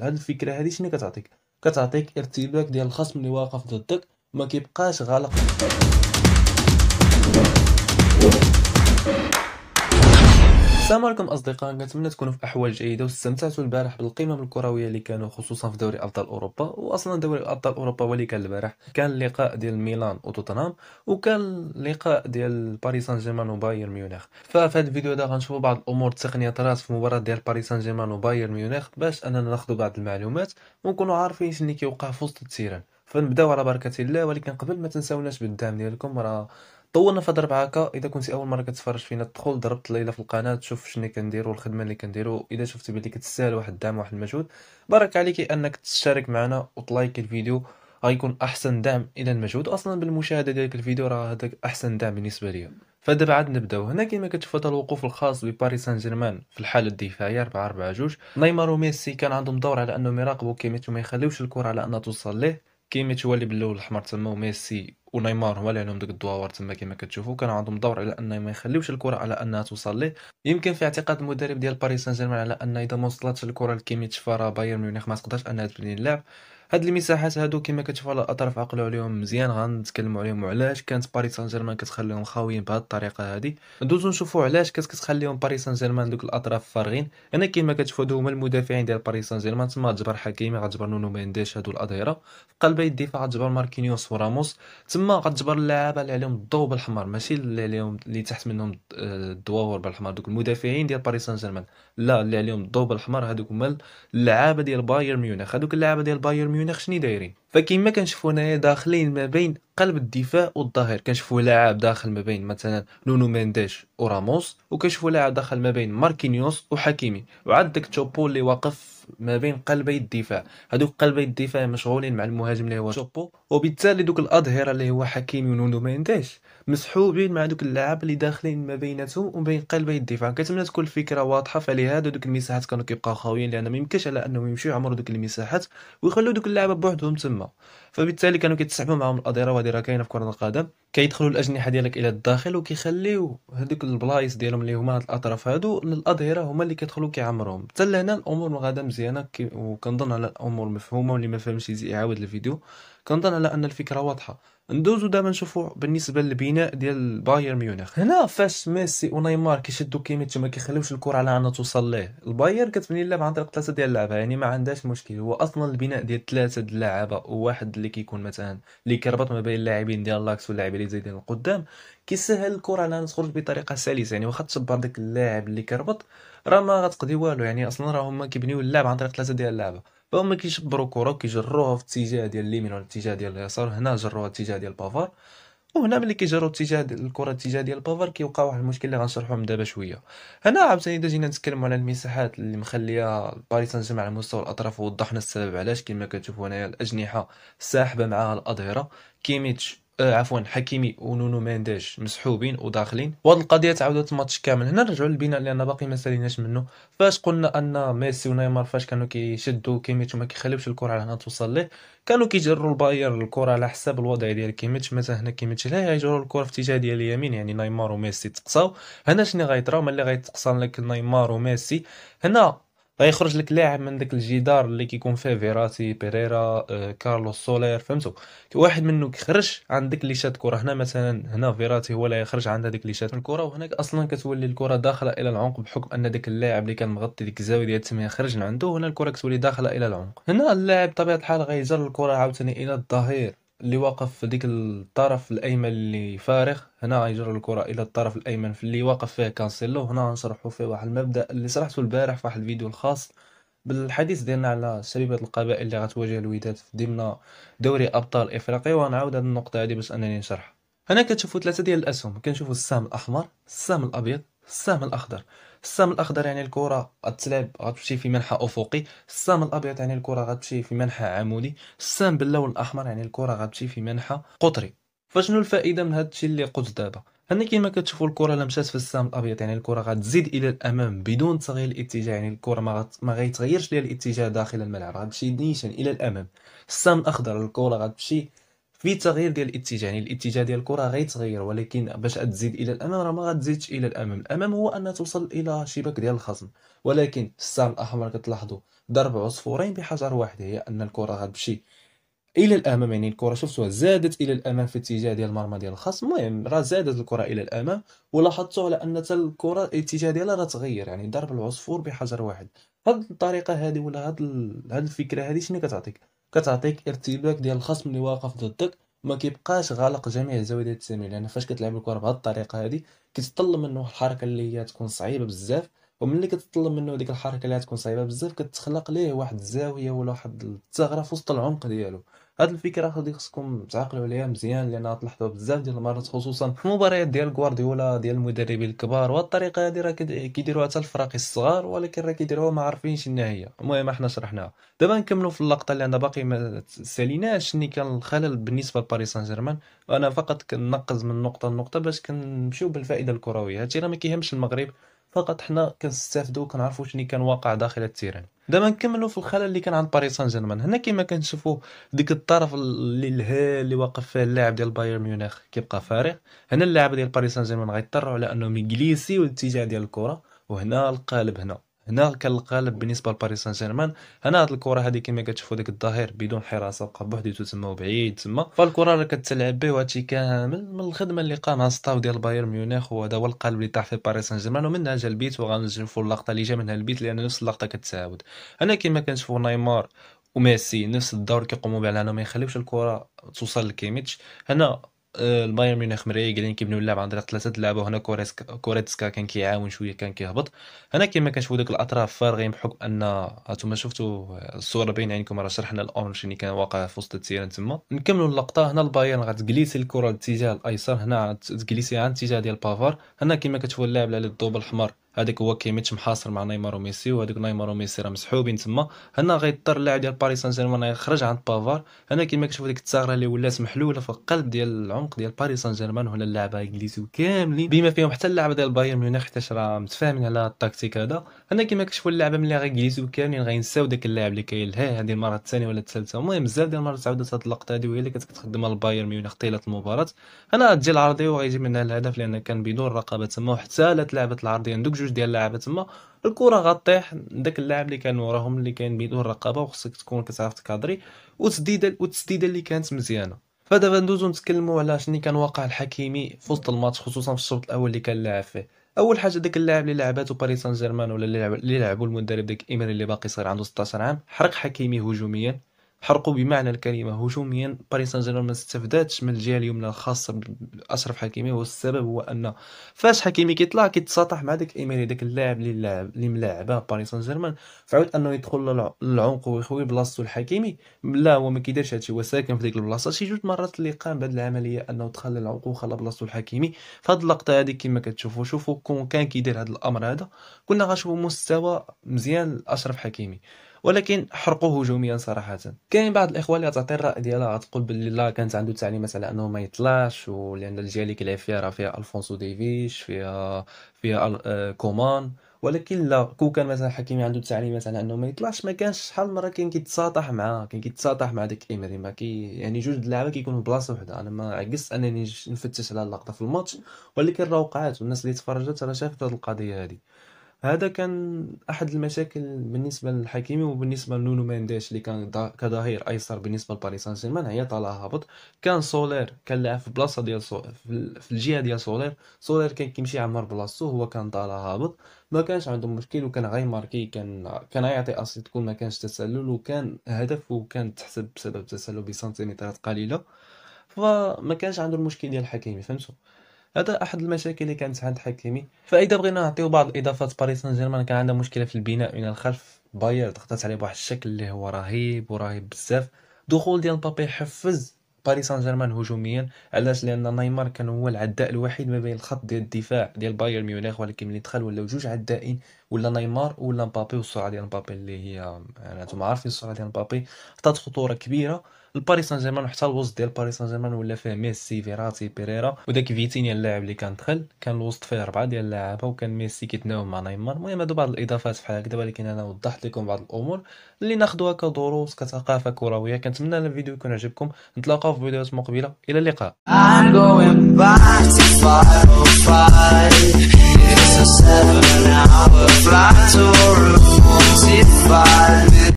هاد الفكره هادي شنو كتعطيك كتعطيك ارتباك ديال الخصم اللي واقف ضدك ما كيبقاش غالق السلام عليكم اصدقاء نتمنى تكونوا في احوال جيده واستمتعتوا البارح بالقمم الكرويه اللي كانوا خصوصا في دوري ابطال اوروبا واصلا دوري ابطال اوروبا واللي كان البارح كان اللقاء ديال ميلان وتوتنهام وكان اللقاء ديال باريس سان جيرمان وبايرن ميونخ ففي هذا الفيديو هذا غنشوفوا بعض الامور التقنيه طرات في مباراه ديال باريس سان جيرمان وبايرن ميونخ باش اننا ناخذوا بعض المعلومات ونكونوا عارفين شنو كيوقع في وسط التيران فنبداو على بركه الله ولكن قبل ما تنساوناش بالدعم ديالكم راه طولنا في ضرب عاكا اذا كنتي اول مره كتفرج فينا تدخل ضربت ليله في القناه تشوف شنو كنديرو الخدمه اللي كنديرو اذا شفتي بلي كتستاهل واحد الدعم واحد المجهود بارك عليك انك تشارك معنا وتلايك الفيديو غيكون احسن دعم الى المجهود اصلا بالمشاهده ديالك الفيديو راه هذاك احسن دعم بالنسبه ليا فدابا عاد نبداو هنا كما كتشوفوا الوقوف الخاص بباريس سان جيرمان في الحاله الدفاعيه 4 4 2 نيمار وميسي كان عندهم دور على انهم يراقبوا كيميتو ما يخليوش الكره على انها توصل ليه كيميتو هو اللي بالاول الاحمر تما وميسي ونيمار هو اللي عندهم دوك الدواور تما كما كتشوفوا كان عندهم دور على انه ما يخليوش الكره على انها توصل ليه يمكن في اعتقاد المدرب ديال باريس سان جيرمان على ان اذا ما وصلتش الكره لكيميتش فرا بايرن ميونخ ما تقدرش انها تبني اللعب هاد المساحات هادو كما كتشوفوا على الاطراف عقلوا عليهم مزيان غنتكلموا عليهم وعلاش كانت باريس سان جيرمان كتخليهم خاويين بهاد الطريقه هادي ندوزو نشوفوا علاش كانت كتخليهم باريس سان جيرمان دوك الاطراف فارغين انا كما كتشوفوا هادو هما المدافعين ديال باريس سان جيرمان تما غتجبر حكيمي غتجبر نونو مينديش هادو الاظهره في قلب الدفاع غتجبر ماركينيوس وراموس تما غتجبر اللعابه اللي عليهم الضوء بالحمر ماشي اللي عليهم اللي تحت منهم آه، الدواور بالحمر دوك المدافعين ديال باريس سان جيرمان لا اللي عليهم الضوء بالحمر هادوك هما اللعابه ديال بايرن ميونخ هادوك اللعابه ديال بايرن niet, niederring. فكما كنشوفو هنايا داخلين ما بين قلب الدفاع والظهير كنشوفو لاعب داخل ما بين مثلا نونو مينديش وراموس وكنشوفو لاعب داخل ما بين ماركينيوس وحكيمي وعندك تشوبو اللي واقف ما بين قلبي الدفاع هذوك قلبي الدفاع مشغولين مع المهاجم اللي هو تشوبو وبالتالي دوك الاظهره اللي هو حكيمي ونونو مينديش مسحوبين مع دوك اللاعب اللي داخلين ما بيناتهم وما بين قلبي الدفاع كنتمنى تكون الفكره واضحه فلهذا دوك المساحات كانوا كيبقاو خاويين لان ما يمكنش على انهم يمشيو يعمروا دوك المساحات ويخلوا دوك اللعابه بوحدهم تما مهمه فبالتالي كانوا كيتسحبوا معهم الاديره وهذه راه كاينه في كره القدم كيدخلوا الاجنحه ديالك الى الداخل وكيخليو هذوك البلايص ديالهم اللي هما الاطراف هادو للادهره هما اللي كيدخلوا كيعمروهم حتى لهنا الامور غاده مزيانه وكنظن على الامور مفهومه واللي ما فهمش يعاود الفيديو كنظن على ان الفكره واضحه ندوزو دابا نشوفو بالنسبه للبناء ديال باير ميونخ هنا فاش ميسي ونيمار كيشدو كيميتش ما كيخليوش الكره على انها توصل ليه الباير كتبني اللعب عن طريق ثلاثه ديال اللعبه يعني ما عندهاش مشكل هو اصلا البناء ديال ثلاثه ديال اللعابه وواحد اللي كيكون مثلا اللي كيربط ما بين اللاعبين ديال لاكس واللاعبين اللي زايدين القدام كيسهل الكره على تخرج بطريقه سلسه يعني واخا تصبر داك اللاعب اللي كيربط راه ما غتقضي والو يعني اصلا راه هما كيبنيو اللعب عن طريق ثلاثه ديال اللعبه فهم كيشبروا الكره وكيجروها في الاتجاه ديال اليمين ولا الاتجاه ديال اليسار هنا جروها في الاتجاه ديال بافار وهنا ملي كيجروا الاتجاه الكره الاتجاه ديال بافار كيوقع واحد المشكل اللي من دابا شويه هنا عاوتاني جينا نتكلموا على المساحات اللي مخليه باريس سان جيرمان على مستوى الاطراف ووضحنا السبب علاش كما كتشوفوا هنايا الاجنحه ساحبه معها الاظهره كيميتش آه عفوا حكيمي ونونو مانديش مسحوبين وداخلين وهاد القضيه تعاودت الماتش كامل هنا نرجعوا للبناء لان باقي ما ساليناش منه فاش قلنا ان ميسي ونيمار فاش كانوا كيشدوا كيميتش وما كيخليوش الكره على هنا توصل ليه كانوا كيجروا الباير الكره على حساب الوضع ديال كيميتش مثلا هنا كيميتش لا يجروا الكره في اتجاه ديال اليمين يعني نيمار وميسي تقصاو هنا شنو غيطرا ملي اللي غيتقصى لك نيمار وميسي هنا غيخرج لك لاعب من داك الجدار اللي كيكون فيه فيراتي بيريرا آه، كارلوس سولير فهمتو واحد منه كيخرج عند ديك ليشات كره هنا مثلا هنا فيراتي هو لا يخرج عند هذيك ليشات الكره وهناك اصلا كتولي الكره داخله الى العمق بحكم ان داك اللاعب اللي كان مغطي ديك الزاويه ديال التسميه خرج من عنده هنا الكره كتولي داخله الى العمق هنا اللاعب بطبيعه الحال غيزر الكره عاوتاني الى الظهير اللي واقف في ديك الطرف الايمن اللي فارغ هنا غيجر الكره الى الطرف الايمن في اللي واقف فيه كانسيلو هنا نشرحوا فيه واحد المبدا اللي شرحته البارح في واحد الفيديو الخاص بالحديث ديالنا على شبيبه القبائل اللي غتواجه الوداد ضمن دوري ابطال افريقيا وغنعاود هذه النقطه هذه باش انني نشرحها هنا كتشوفوا ثلاثه ديال الاسهم كنشوفوا السهم الاحمر السهم الابيض السهم الاخضر السهم الاخضر يعني الكره غتلعب غتمشي في منحى افقي السهم الابيض يعني الكره غتمشي في منحى عمودي السهم باللون الاحمر يعني الكره غتمشي في منحى قطري فشنو الفائده من هذا الشيء اللي قلت دابا هنا كما كتشوفوا الكره الا مشات في السهم الابيض يعني الكره غتزيد الى الامام بدون تغيير الاتجاه يعني الكره ما غت... ما غيتغيرش ليها الاتجاه داخل الملعب غتمشي نيشان الى الامام السهم الاخضر الكره غتمشي في تغيير ديال الاتجاه يعني الاتجاه ديال الكره غيتغير ولكن باش تزيد الى الامام راه ما غتزيدش الى الامام الامام هو ان توصل الى شباك ديال الخصم ولكن السهم الاحمر كتلاحظوا ضرب عصفورين بحجر واحد هي ان الكره غتمشي الى الامام يعني الكره شفتوها زادت الى الامام في اتجاه ديال المرمى ديال الخصم المهم راه زادت الكره الى الامام ولاحظتوا على ان الكره الاتجاه ديالها راه تغير يعني ضرب العصفور بحجر واحد هاد الطريقه هذه ولا هاد هاد الفكره هذه شنو كتعطيك كتعطيك ارتباك ديال الخصم اللي واقف ضدك ما كيبقاش غالق جميع زوايا التسامي لان فاش كتلعب الكره بهاد الطريقه هذه كيتطلب منه الحركه اللي هي تكون صعيبه بزاف وملي كتطلب منه ديك الحركه اللي غتكون صعيبه بزاف كتخلق ليه واحد الزاويه ولا واحد الثغره في وسط العمق ديالو هاد الفكره خاصكم خصكم تعقلوا عليها مزيان لان غتلاحظوها بزاف ديال المرات خصوصا في المباريات ديال غوارديولا ديال المدربين الكبار وهاد الطريقه هادي راه كيديروها حتى الفراقي الصغار ولكن راه كيديروها ما عارفينش النهايه المهم حنا شرحناها دابا نكملوا في اللقطه اللي انا باقي ما ساليناش اللي كان الخلل بالنسبه لباريس سان جيرمان انا فقط كنقز من نقطه لنقطه باش كنمشيو بالفائده الكرويه هادشي راه ما كيهمش المغرب فقط حنا كنستافدوا كنعرفوا شنو كان واقع داخل التيران دابا نكملوا في الخلل اللي كان عند باريس سان جيرمان هنا كما كنشوفوا ديك الطرف اللي الهال اللي واقف فيه اللاعب ديال بايرن ميونخ كيبقى فارغ هنا اللاعب ديال باريس سان جيرمان غيضطروا على انهم يجليسيو الاتجاه ديال الكره وهنا القالب هنا هنا كان القالب بالنسبه لباريس سان جيرمان هنا هاد الكره هذه كما كتشوفوا ديك الظهير بدون حراسه بقى بوحديتو تما وبعيد تما فالكره اللي كتلعب به وهادشي كامل من الخدمه اللي قامها ستاف ديال بايرن ميونخ وهذا هو القالب اللي طاح فيه باريس سان جيرمان ومنها جا البيت وغنشوفوا اللقطه اللي جا منها البيت لان نفس اللقطه كتعاود هنا كما كنشوفوا نيمار وميسي نفس الدور كيقوموا به انهم ما يخليوش الكره توصل لكيميتش هنا البايرن ميونخ مرايا قايلين كيبنيو اللعب عن طريق ثلاثه اللعبه هنا كوريسكا كوريتسكا كان كيعاون شويه كان كيهبط هنا كما كنشوفوا دوك الاطراف فارغين بحكم ان انتم شفتوا الصوره بين عينكم راه شرحنا الامر اللي كان واقع في وسط التيران تما نكملوا اللقطه هنا البايرن غتجليسي الكره للاتجاه الايسر هنا تجليسي عن اتجاه ديال بافار هنا كما كتشوفوا اللاعب على الضوب الاحمر هذاك هو كيميتش محاصر مع نيمار وميسي وهذاك نيمار وميسي راه مسحوبين تما هنا غيضطر اللاعب ديال باريس سان جيرمان يخرج عند بافار هنا كيما كتشوف ديك الثغره اللي ولات محلوله في القلب ديال العمق ديال باريس سان جيرمان هنا اللاعبه انجليزي كاملين بما فيهم حتى اللاعبه ديال بايرن ميونخ حيتاش راه متفاهمين على التكتيك هذا هنا كيما كتشوفوا اللاعبه ملي غيجلسوا كاملين غينساو داك اللاعب اللي كاين كيلهاه هذه المره الثانيه ولا الثالثه المهم بزاف ديال المرات عاودت هاد اللقطه هذه وهي اللي كتخدم البايرن ميونخ طيله المباراه هنا تجي العرضيه وغيجي منها الهدف لان كان بدون رقابه تما وحتى لا تلعبت العرضيه دوك جوج ديال اللعابه تما الكره غطيح داك اللاعب اللي كان وراهم اللي كان بيدو الرقابه وخصك تكون كتعرف تكادري وتسديده والتسديده اللي كانت مزيانه فدابا ندوزو نتكلموا على شنو كان واقع الحكيمي في وسط الماتش خصوصا في الشوط الاول اللي كان لاعب فيه اول حاجه داك اللاعب اللي لعباتو باريس سان جيرمان ولا اللي لعبو المدرب داك ايمري اللي باقي صغير عنده 16 عام حرق حكيمي هجوميا حرقوا بمعنى الكلمه هجوميا باريس سان جيرمان ما استفادتش من الجهه اليمنى الخاصه باشرف حكيمي والسبب هو ان فاش حكيمي كيطلع كيتساطح مع داك ايميلي داك اللاعب اللي لاعب اللي ملاعبه باريس سان جيرمان فعاود انه يدخل للعمق ويخوي بلاصتو الحكيمي لا هو ما كيديرش هادشي هو ساكن في ديك البلاصه شي جوج مرات اللي قام بهاد العمليه انه دخل للعمق وخلى بلاصتو الحكيمي فهاد اللقطه هادي كما كتشوفوا شوفوا كون كان كيدير هاد الامر هذا كنا غنشوفوا مستوى مزيان لاشرف حكيمي ولكن حرقوه هجوميا صراحه كاين بعض الاخوه اللي غتعطي الراي ديالها غتقول باللي لا كانت عنده تعليمات على انه ما يطلعش ولان الجهه اللي كيلعب فيها راه فيها الفونسو ديفيش فيها فيها آه، كومان ولكن لا كو كان مثلا حكيمي عنده تعليمات على انه ما يطلعش ما كانش شحال مره كان كيتساطح معاه كان كيتساطح مع داك امري ما كي يعني جوج اللعابه كيكونوا بلاصه وحده انا ما عكست انني نفتش على اللقطه في الماتش ولكن راه وقعات والناس اللي تفرجت راه شافت هذه القضيه هذه هذا كان احد المشاكل بالنسبه للحكيمي وبالنسبه لنونو مانديش اللي كان كظهير ايسر بالنسبه لباريس سان جيرمان هي طالع هابط كان سولير كان لاعب في بلاصه ديال في الجهه ديال سولير سولير كان كيمشي عمر بلاصتو هو كان طالع هابط ما كانش عنده مشكل وكان غيماركي كان كان يعطي اسيت كون ما كانش تسلل وكان هدف وكان تحسب بسبب تسلل بسنتيمترات قليله فما كانش عنده المشكل ديال الحكيمي فهمتوا هذا احد المشاكل اللي كانت عند حكيمي فاذا بغينا نعطيو بعض الاضافات باريس سان جيرمان كان عندها مشكله في البناء من الخلف باير ضغطات عليه بواحد الشكل اللي هو رهيب ورهيب بزاف دخول ديال مبابي حفز باريس سان جيرمان هجوميا علاش لان نيمار كان هو العداء الوحيد ما بين الخط ديال الدفاع ديال بايرن ميونخ ولكن ملي دخل ولاو جوج عدائين ولا نيمار ولا مبابي والسرعه ديال مبابي اللي هي يعني انتم عارفين السرعه ديال مبابي عطات خطوره كبيره الباريس سان جيرمان وحتى الوسط ديال باريس سان جيرمان ولا فيه ميسي فيراتي بيريرا وداك فيتينيا اللاعب اللي كان دخل كان الوسط فيه اربعه ديال اللعابه وكان ميسي كيتناوب مع نيمار المهم هادو بعض الاضافات بحال هكذا ولكن انا وضحت لكم بعض الامور اللي ناخذوها كدروس كثقافه كرويه كنتمنى الفيديو يكون عجبكم نتلاقاو في فيديوهات مقبله الى اللقاء I'm It's a seven hour flight to a room